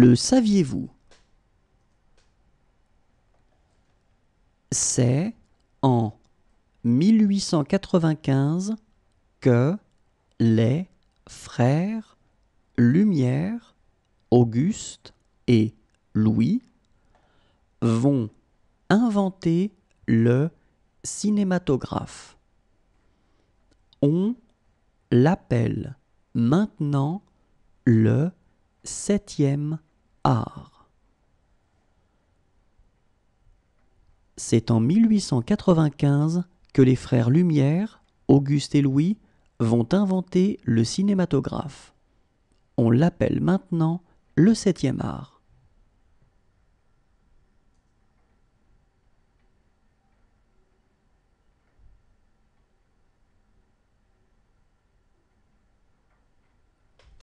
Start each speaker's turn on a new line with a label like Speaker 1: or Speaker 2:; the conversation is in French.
Speaker 1: Le saviez-vous C'est en 1895 que les frères Lumière, Auguste et Louis vont inventer le cinématographe. On l'appelle maintenant le septième art. C'est en 1895 que les frères Lumière, Auguste et Louis, vont inventer le cinématographe. On l'appelle maintenant le septième art.